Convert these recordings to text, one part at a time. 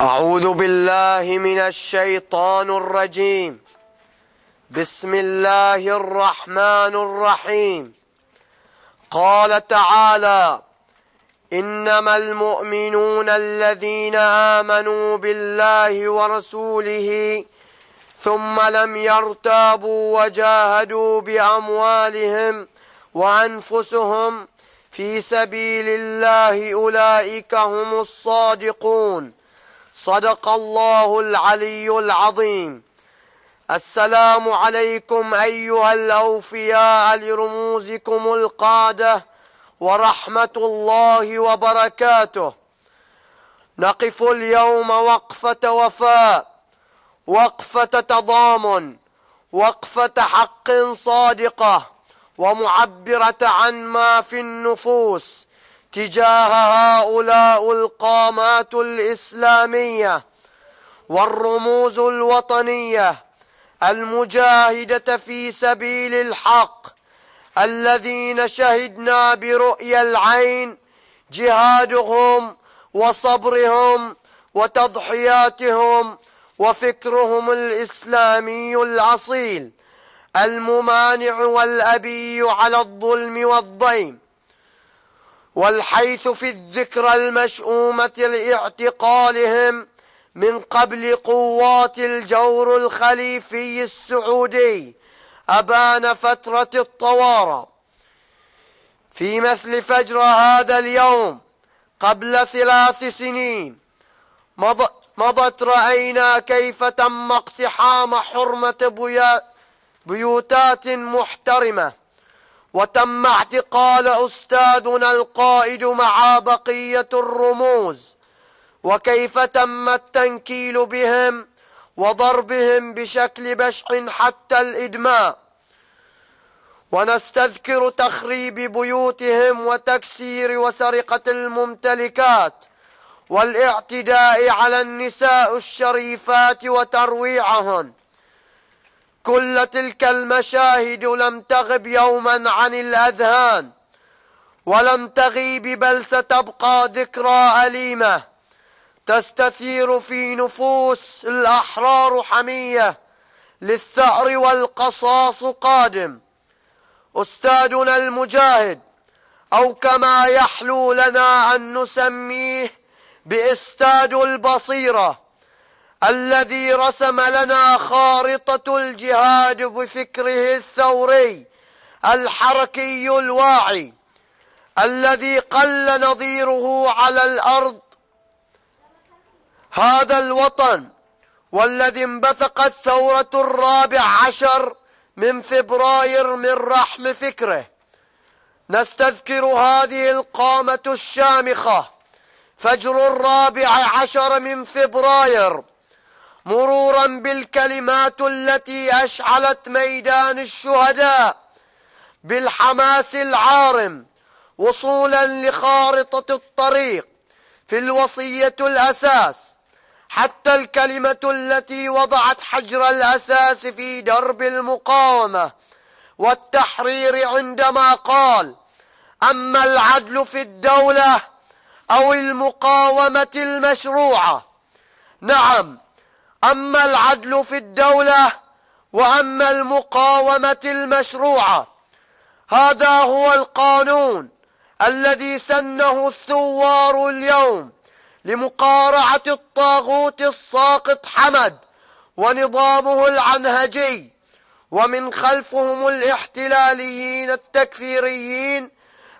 أعوذ بالله من الشيطان الرجيم بسم الله الرحمن الرحيم قال تعالى إنما المؤمنون الذين آمنوا بالله ورسوله ثم لم يرتابوا وجاهدوا بأموالهم وأنفسهم في سبيل الله أولئك هم الصادقون صدق الله العلي العظيم السلام عليكم أيها الأوفياء لرموزكم القادة ورحمة الله وبركاته نقف اليوم وقفة وفاء وقفة تضامن وقفة حق صادقة ومعبرة عن ما في النفوس تجاه هؤلاء القامات الإسلامية والرموز الوطنية المجاهدة في سبيل الحق الذين شهدنا برؤيا العين جهادهم وصبرهم وتضحياتهم وفكرهم الإسلامي الأصيل الممانع والأبي على الظلم والضيم والحيث في الذكرى المشؤومة لاعتقالهم من قبل قوات الجور الخليفي السعودي أبان فترة الطوارئ في مثل فجر هذا اليوم قبل ثلاث سنين مضت رأينا كيف تم اقتحام حرمة بيوتات محترمة وتم اعتقال أستاذنا القائد مع بقية الرموز وكيف تم التنكيل بهم وضربهم بشكل بشع حتى الإدماء ونستذكر تخريب بيوتهم وتكسير وسرقة الممتلكات والاعتداء على النساء الشريفات وترويعهن كل تلك المشاهد لم تغب يوما عن الأذهان ولم تغيب بل ستبقى ذكرى أليمة تستثير في نفوس الأحرار حمية للثأر والقصاص قادم أستاذنا المجاهد أو كما يحلو لنا أن نسميه بإستاد البصيره الذي رسم لنا خارطة الجهاد بفكره الثوري الحركي الواعي الذي قل نظيره على الأرض هذا الوطن والذي انبثقت ثورة الرابع عشر من فبراير من رحم فكره نستذكر هذه القامة الشامخة فجر الرابع عشر من فبراير مرورا بالكلمات التي أشعلت ميدان الشهداء بالحماس العارم وصولا لخارطة الطريق في الوصية الأساس حتى الكلمة التي وضعت حجر الأساس في درب المقاومة والتحرير عندما قال أما العدل في الدولة أو المقاومة المشروعة نعم أما العدل في الدولة وأما المقاومة المشروعة هذا هو القانون الذي سنه الثوار اليوم لمقارعة الطاغوت الساقط حمد ونظامه العنهجي ومن خلفهم الاحتلاليين التكفيريين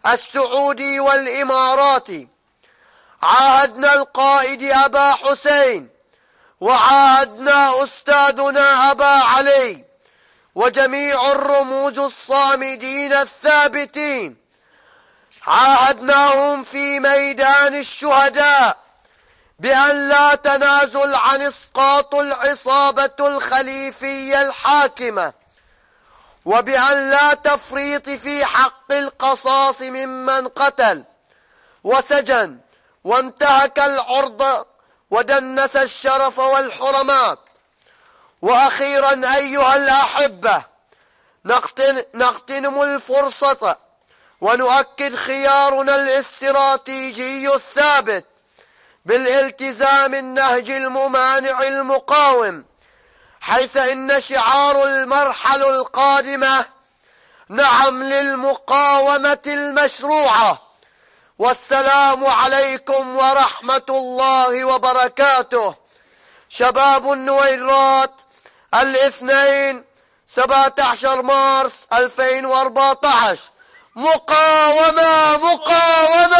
السعودي والإماراتي عاهدنا القائد أبا حسين وعاهدنا أستاذنا أبا علي وجميع الرموز الصامدين الثابتين عاهدناهم في ميدان الشهداء بأن لا تنازل عن إسقاط العصابة الخليفية الحاكمة وبأن لا تفريط في حق القصاص ممن قتل وسجن وانتهك العرض ودنس الشرف والحرمات وأخيرا أيها الأحبة نغتنم الفرصة ونؤكد خيارنا الاستراتيجي الثابت بالالتزام النهج الممانع المقاوم حيث إن شعار المرحلة القادمة نعم للمقاومة المشروعة والسلام عليكم ورحمة الله وبركاته شباب النويرات الاثنين 17 مارس 2014 مقاومة مقاومة